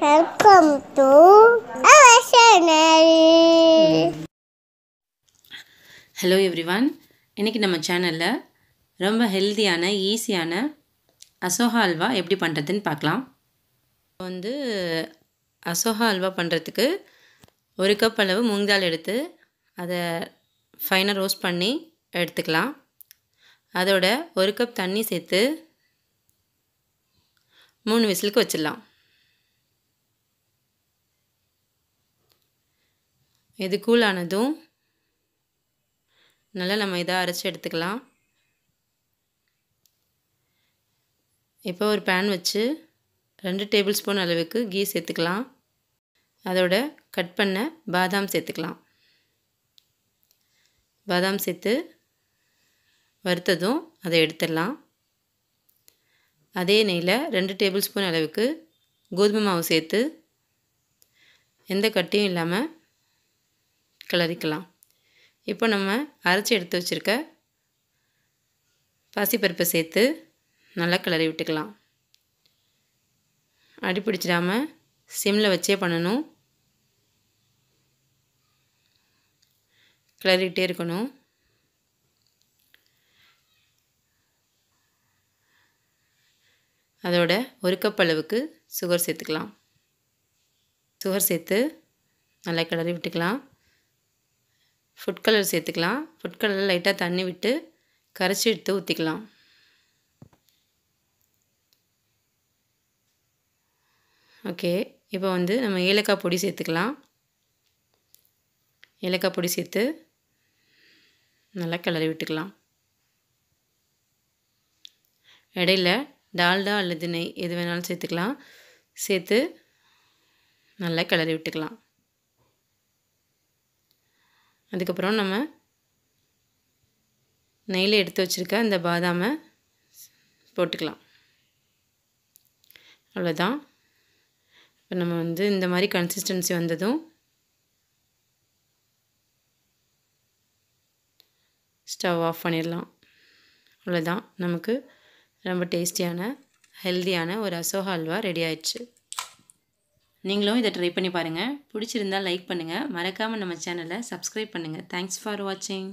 welcome to our hello everyone இன்றைக்கி நம்ம சேனலில் ரொம்ப ஹெல்த்தியான ஈஸியான அசோகா அல்வா எப்படி பண்ணுறதுன்னு பார்க்கலாம் வந்து அசோகா அல்வா பண்ணுறதுக்கு ஒரு கப் அளவு மூங்கால் எடுத்து அதை ஃபைனாக ரோஸ்ட் பண்ணி எடுத்துக்கலாம் அதோட ஒரு கப் தண்ணி சேர்த்து மூணு விசிலுக்கு வச்சிடலாம் இது கூலானதும் நல்லா நம்ம இதாக அரைச்சி எடுத்துக்கலாம் இப்போ ஒரு பேன் வச்சு ரெண்டு டேபிள் ஸ்பூன் அளவுக்கு கீ சேர்த்துக்கலாம் அதோட கட் பண்ண பாதாம் சேர்த்துக்கலாம் பாதாம் சேர்த்து வறுத்ததும் அதை எடுத்துடலாம் அதே நெய்யில் ரெண்டு டேபிள் ஸ்பூன் அளவுக்கு கோதுமை மாவு சேர்த்து எந்த கட்டியும் இல்லாமல் கிளறிக்கலாம் இப்போ நம்ம அரைச்சி எடுத்து வச்சுருக்க பாசிப்பருப்பை சேர்த்து நல்லா கிளறி விட்டுக்கலாம் அடிப்பிடிச்சிடாமல் சிம்மில் வச்சே பண்ணணும் கிளறிக்கிட்டே இருக்கணும் அதோட ஒரு கப் அளவுக்கு சுகர் சேர்த்துக்கலாம் சுகர் சேர்த்து நல்லா கிளறி விட்டுக்கலாம் ஃபுட் கலர் சேர்த்துக்கலாம் ஃபுட் கலரில் லைட்டாக தண்ணி விட்டு கரைச்சி எடுத்து ஊற்றிக்கலாம் ஓகே இப்போ வந்து நம்ம ஏலக்காய் பொடி சேர்த்துக்கலாம் ஏலக்காய் பொடி சேர்த்து நல்லா கிளறி விட்டுக்கலாம் இடையில டால்டா அல்லது நெய் எது வேணாலும் சேர்த்துக்கலாம் சேர்த்து நல்லா கிளறி விட்டுக்கலாம் அதுக்கப்புறம் நம்ம நெய்யில் எடுத்து வச்சுருக்க இந்த பாதாமை போட்டுக்கலாம் அவ்வளோதான் இப்போ நம்ம வந்து இந்த மாதிரி கன்சிஸ்டன்சி வந்ததும் ஸ்டவ் ஆஃப் பண்ணிடலாம் அவ்வளோதான் நமக்கு ரொம்ப டேஸ்டியான ஹெல்த்தியான ஒரு அசோகா அல்வா ரெடி ஆயிடுச்சு நீங்களும் இதை ட்ரை பண்ணி பாருங்கள் பிடிச்சிருந்தால் லைக் பண்ணுங்கள் மறக்காமல் நம்ம சேனலை சப்ஸ்கிரைப் பண்ணுங்கள் தேங்க்ஸ் ஃபார் வாட்சிங்